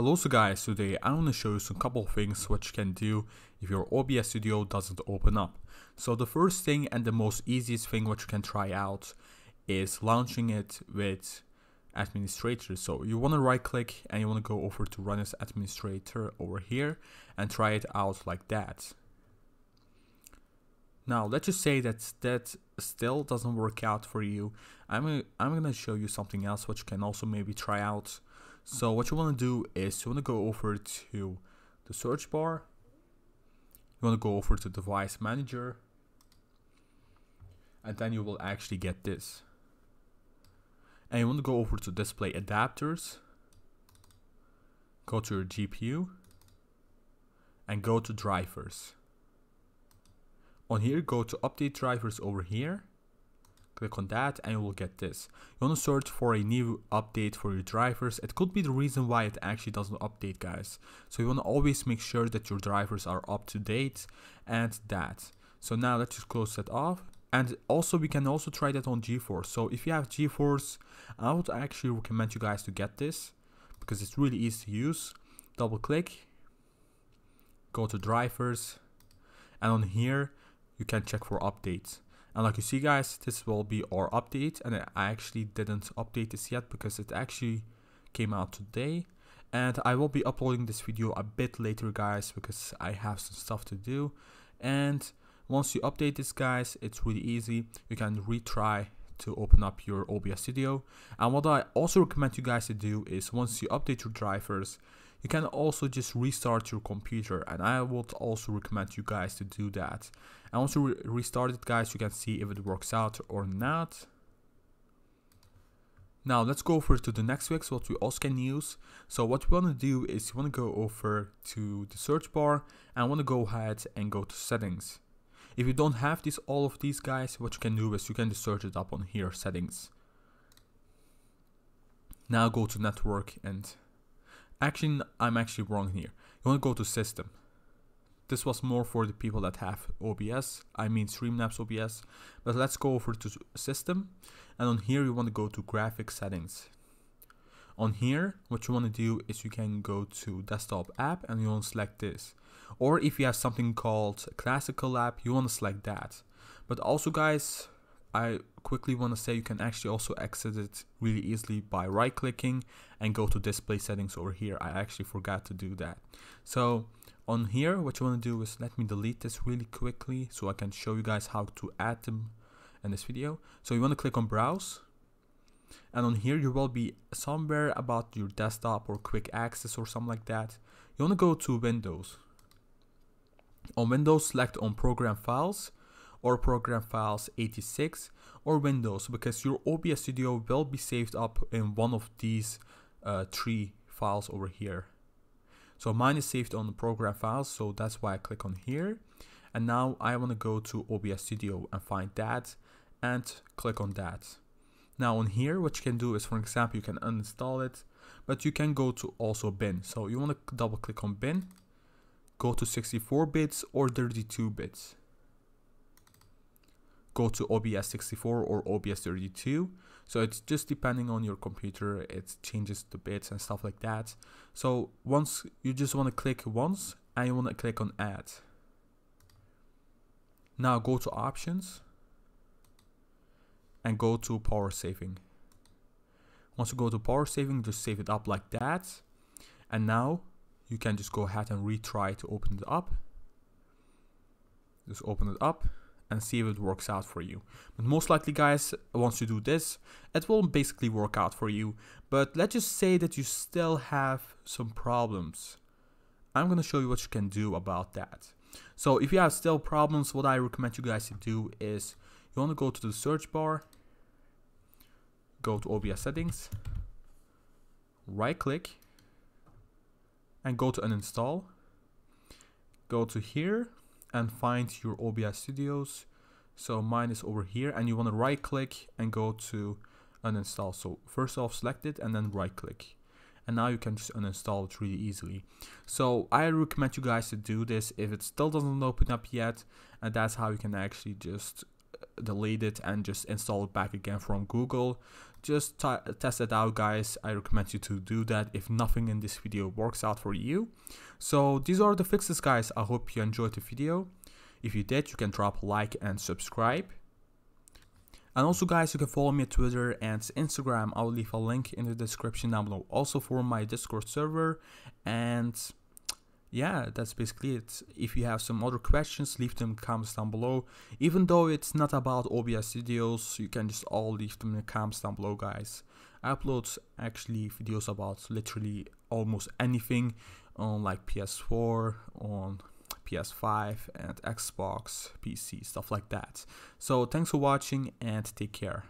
Hello so guys, today I want to show you some couple of things which you can do if your OBS Studio doesn't open up. So the first thing and the most easiest thing which you can try out is launching it with administrator. So you want to right click and you want to go over to run as administrator over here and try it out like that. Now let's just say that that still doesn't work out for you. I'm, I'm gonna show you something else which you can also maybe try out so what you want to do is you want to go over to the search bar. You want to go over to device manager. And then you will actually get this. And you want to go over to display adapters. Go to your GPU. And go to drivers. On here, go to update drivers over here. Click on that and you will get this. You want to search for a new update for your drivers. It could be the reason why it actually doesn't update guys. So you want to always make sure that your drivers are up to date and that. So now let's just close that off. And also we can also try that on GeForce. So if you have GeForce, I would actually recommend you guys to get this because it's really easy to use. Double click, go to drivers and on here you can check for updates. And like you see guys, this will be our update and I actually didn't update this yet because it actually came out today. And I will be uploading this video a bit later guys because I have some stuff to do. And once you update this guys, it's really easy. You can retry to open up your OBS studio. And what I also recommend you guys to do is once you update your drivers, you can also just restart your computer and I would also recommend you guys to do that. And once you re restart it guys, you can see if it works out or not. Now let's go over to the next fix what we also can use. So what we want to do is we want to go over to the search bar and want to go ahead and go to settings. If you don't have these all of these guys, what you can do is you can just search it up on here settings. Now go to network and Actually, I'm actually wrong here. You want to go to system. This was more for the people that have OBS, I mean Streamlabs OBS. But let's go over to system. And on here, you want to go to graphic settings. On here, what you want to do is you can go to desktop app and you want to select this. Or if you have something called classical app, you want to select that. But also guys, I quickly want to say you can actually also exit it really easily by right clicking and go to display settings over here. I actually forgot to do that. So on here, what you want to do is let me delete this really quickly so I can show you guys how to add them in this video. So you want to click on browse and on here you will be somewhere about your desktop or quick access or something like that. You want to go to Windows. On Windows, select on program files or program files 86 or Windows because your OBS Studio will be saved up in one of these uh, three files over here. So mine is saved on the program files, so that's why I click on here. And now I want to go to OBS Studio and find that and click on that. Now on here, what you can do is, for example, you can uninstall it, but you can go to also bin. So you want to double click on bin, go to 64 bits or 32 bits go to OBS 64 or OBS 32. So it's just depending on your computer, it changes the bits and stuff like that. So once you just want to click once and you want to click on add. Now go to options and go to power saving. Once you go to power saving, just save it up like that. And now you can just go ahead and retry to open it up. Just open it up and see if it works out for you. But most likely guys, once you do this, it will basically work out for you. But let's just say that you still have some problems. I'm gonna show you what you can do about that. So if you have still problems, what I recommend you guys to do is you wanna go to the search bar, go to OBS settings, right click, and go to uninstall. Go to here, and find your OBS Studios. So mine is over here and you want to right click and go to uninstall. So first off select it and then right click. And now you can just uninstall it really easily. So I recommend you guys to do this if it still doesn't open up yet and that's how you can actually just delete it and just install it back again from Google. Just test it out guys, I recommend you to do that if nothing in this video works out for you. So these are the fixes guys, I hope you enjoyed the video. If you did, you can drop a like and subscribe. And also guys, you can follow me on Twitter and Instagram, I'll leave a link in the description down below. Also for my Discord server and yeah, that's basically it. If you have some other questions, leave them comments down below. Even though it's not about OBS videos, you can just all leave them in the comments down below, guys. I upload actually videos about literally almost anything on like PS4, on PS5 and Xbox, PC, stuff like that. So thanks for watching and take care.